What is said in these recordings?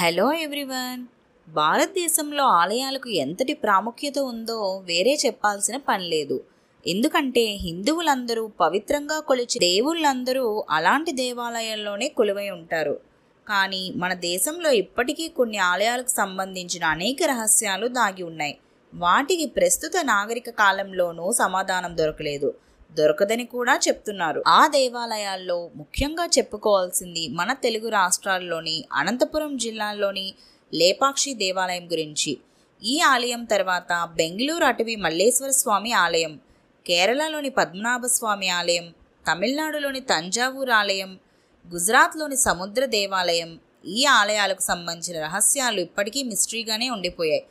hello everyone భారతదేశంలో ఆలయాలకు ఎంతటి ప్రాముఖ్యత ఉందో వేరే చెప్పాల్సిన పని లేదు ఎందుకంటే హిందువులందరూ పవిత్రంగా కొలిచి దేవుళ్ళందరూ అలాంటి దేవాలయాల్లోనే కొలువై ఉంటారు కానీ మన దేశంలో ఇప్పటికీ కొన్ని ఆలయాలకు సంబంధించిన అనేక రహస్యాలు దాగి ఉన్నాయి వాటికి ప్రస్తుత నాగరిక కాలంలోనూ సమాధానం దొరకలేదు దొరకదని కూడా చెప్తున్నారు ఆ దేవాలయాల్లో ముఖ్యంగా చెప్పుకోవాల్సింది మన తెలుగు రాష్ట్రాల్లోని అనంతపురం జిల్లాలోని లేపాక్షి దేవాలయం గురించి ఈ ఆలయం తర్వాత బెంగళూరు అటవీ మల్లేశ్వర స్వామి ఆలయం కేరళలోని పద్మనాభ స్వామి ఆలయం తమిళనాడులోని తంజావూరు ఆలయం గుజరాత్లోని సముద్ర దేవాలయం ఈ ఆలయాలకు సంబంధించిన రహస్యాలు ఇప్పటికీ మిస్టరీగానే ఉండిపోయాయి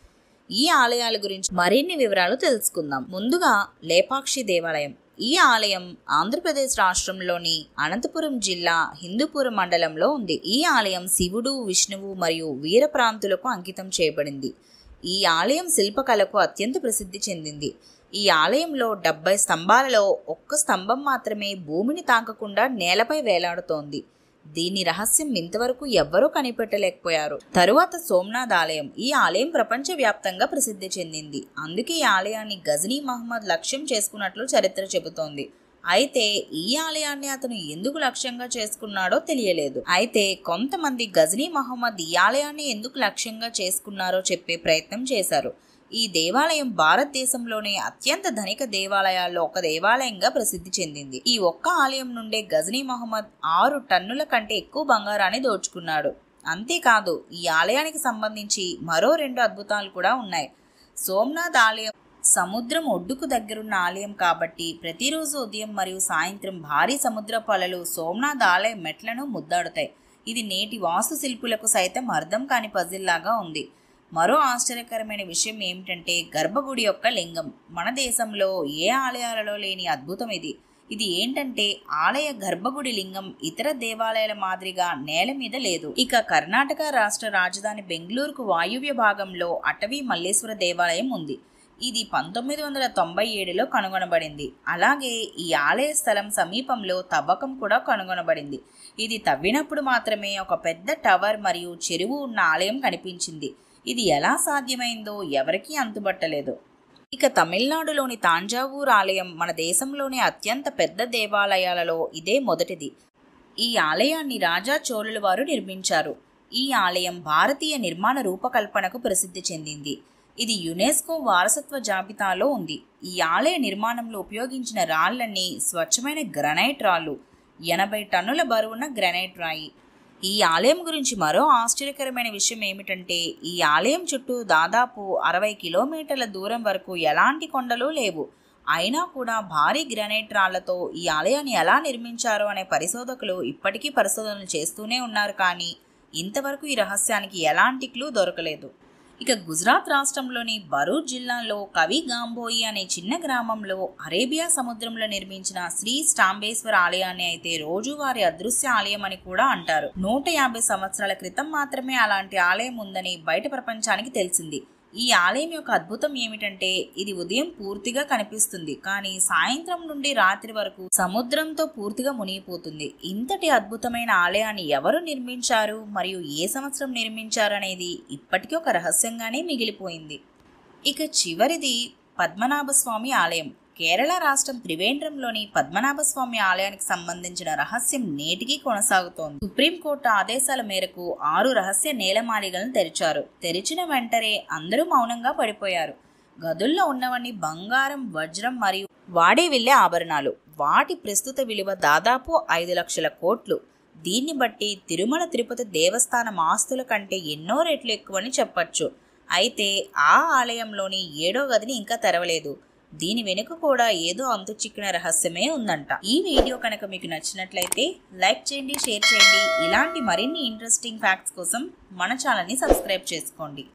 ఈ ఆలయాల గురించి మరిన్ని వివరాలు తెలుసుకుందాం ముందుగా లేపాక్షి దేవాలయం ఈ ఆలయం ఆంధ్రప్రదేశ్ రాష్ట్రంలోని అనంతపురం జిల్లా హిందూపురం మండలంలో ఉంది ఈ ఆలయం శివుడు విష్ణువు మరియు వీరప్రాంతులకు అంకితం చేయబడింది ఈ ఆలయం శిల్పకళకు అత్యంత ప్రసిద్ధి చెందింది ఈ ఆలయంలో డెబ్బై స్తంభాలలో ఒక్క స్తంభం మాత్రమే భూమిని తాకకుండా నేలపై వేలాడుతోంది దీని రహస్యం ఇంతవరకు ఎవ్వరూ కనిపెట్టలేకపోయారు తరువాత సోమనాథ్ ఆలయం ఈ ఆలయం ప్రపంచవ్యాప్తంగా ప్రసిద్ధి చెందింది అందుకే ఈ ఆలయాన్ని గజనీ మహమ్మద్ లక్ష్యం చేసుకున్నట్లు చరిత్ర చెబుతోంది అయితే ఈ ఆలయాన్ని అతను ఎందుకు లక్ష్యంగా చేసుకున్నాడో తెలియలేదు అయితే కొంతమంది గజనీ మహమ్మద్ ఈ ఆలయాన్ని ఎందుకు లక్ష్యంగా చేసుకున్నారో చెప్పే ప్రయత్నం చేశారు ఈ దేవాలయం భారతదేశంలోనే అత్యంత ధనిక దేవాలయాల్లో ఒక దేవాలయంగా ప్రసిద్ధి చెందింది ఈ ఒక్క ఆలయం నుండే గజనీ మహమ్మద్ ఆరు టన్నుల కంటే ఎక్కువ బంగారాన్ని దోచుకున్నాడు అంతేకాదు ఈ ఆలయానికి సంబంధించి మరో రెండు అద్భుతాలు కూడా ఉన్నాయి సోమనాథ్ ఆలయం సముద్రం ఒడ్డుకు దగ్గరున్న ఆలయం కాబట్టి ప్రతిరోజు ఉదయం మరియు సాయంత్రం భారీ సముద్ర పొలలు సోమనాథ్ ఆలయం మెట్లను ముద్దాడుతాయి ఇది నేటి వాస్తుశిల్పులకు సైతం అర్థం కాని పజిల్లాగా ఉంది మరో ఆశ్చర్యకరమైన విషయం ఏమిటంటే గర్భగుడి యొక్క లింగం మన దేశంలో ఏ ఆలయాలలో లేని అద్భుతం ఇది ఇది ఏంటంటే ఆలయ గర్భగుడి లింగం ఇతర దేవాలయాల మాదిరిగా నేల మీద లేదు ఇక కర్ణాటక రాష్ట్ర రాజధాని బెంగళూరుకు వాయువ్య భాగంలో అటవీ మల్లేశ్వర దేవాలయం ఉంది ఇది పంతొమ్మిది వందల తొంభై ఏడులో కనుగొనబడింది అలాగే ఈ ఆలయ స్థలం సమీపంలో తవ్వకం కూడా కనుగొనబడింది ఇది తవ్వినప్పుడు మాత్రమే ఒక పెద్ద టవర్ మరియు చెరువు ఉన్న ఆలయం కనిపించింది ఇది ఎలా సాధ్యమైందో ఎవరికీ అంతుబట్టలేదు ఇక తమిళనాడులోని తాంజావూర్ ఆలయం మన దేశంలోనే అత్యంత పెద్ద దేవాలయాలలో ఇదే మొదటిది ఈ ఆలయాన్ని రాజా చోళుల వారు నిర్మించారు ఈ ఆలయం భారతీయ నిర్మాణ రూపకల్పనకు ప్రసిద్ధి చెందింది ఇది యునెస్కో వారసత్వ జాబితాలో ఉంది ఈ ఆలయ నిర్మాణంలో ఉపయోగించిన రాళ్ళన్నీ స్వచ్ఛమైన గ్రనైట్ రాళ్ళు ఎనభై టన్నుల బరువున గ్రనైట్ రాయి ఈ ఆలయం గురించి మరో ఆశ్చర్యకరమైన విషయం ఏమిటంటే ఈ ఆలయం చుట్టూ దాదాపు అరవై కిలోమీటర్ల దూరం వరకు ఎలాంటి కొండలు లేవు అయినా కూడా భారీ గ్రానైట్ రాళ్లతో ఈ ఆలయాన్ని ఎలా నిర్మించారు అనే పరిశోధకులు ఇప్పటికీ పరిశోధనలు చేస్తూనే ఉన్నారు కానీ ఇంతవరకు ఈ రహస్యానికి ఎలాంటి క్లూ దొరకలేదు ఇక గుజరాత్ రాష్ట్రంలోని బరూర్ జిల్లాలో కవి గాంబోయి అనే చిన్న గ్రామంలో అరేబియా సముద్రంలో నిర్మించిన శ్రీ స్టాంబేశ్వర ఆలయాన్ని అయితే రోజువారి అదృశ్య ఆలయం అని కూడా అంటారు నూట యాభై సంవత్సరాల క్రితం మాత్రమే అలాంటి ఆలయం ఉందని బయట ప్రపంచానికి తెలిసింది ఈ ఆలయం యొక్క అద్భుతం ఏమిటంటే ఇది ఉదయం పూర్తిగా కనిపిస్తుంది కానీ సాయంత్రం నుండి రాత్రి వరకు సముద్రంతో పూర్తిగా మునిగిపోతుంది ఇంతటి అద్భుతమైన ఆలయాన్ని ఎవరు నిర్మించారు మరియు ఏ సంవత్సరం నిర్మించారనేది ఇప్పటికీ ఒక రహస్యంగానే మిగిలిపోయింది ఇక చివరిది పద్మనాభ స్వామి ఆలయం కేరళ రాష్ట్రం త్రివేంద్రంలోని పద్మనాభ స్వామి ఆలయానికి సంబంధించిన రహస్యం నేటికీ కొనసాగుతోంది సుప్రీంకోర్టు ఆదేశాల మేరకు ఆరు రహస్య నేలమాళిగలను తెరిచారు తెరిచిన వెంటనే అందరూ మౌనంగా పడిపోయారు గదుల్లో ఉన్నవన్నీ బంగారం వజ్రం మరియు వాడే వెళ్లే ఆభరణాలు వాటి ప్రస్తుత విలువ దాదాపు ఐదు లక్షల కోట్లు దీన్ని బట్టి తిరుమల తిరుపతి దేవస్థానం ఆస్తుల కంటే ఎన్నో రెట్లు ఎక్కువని చెప్పచ్చు అయితే ఆ ఆలయంలోని ఏడో గదిని ఇంకా తెరవలేదు దీని వెనుక కూడా ఏదో అంతు చిక్కిన రహస్యమే ఉందంట ఈ వీడియో కనుక మీకు నచ్చినట్లయితే లైక్ చేయండి షేర్ చేయండి ఇలాంటి మరిన్ని ఇంట్రెస్టింగ్ ఫ్యాక్ట్స్ కోసం మన ఛానల్ని సబ్స్క్రైబ్ చేసుకోండి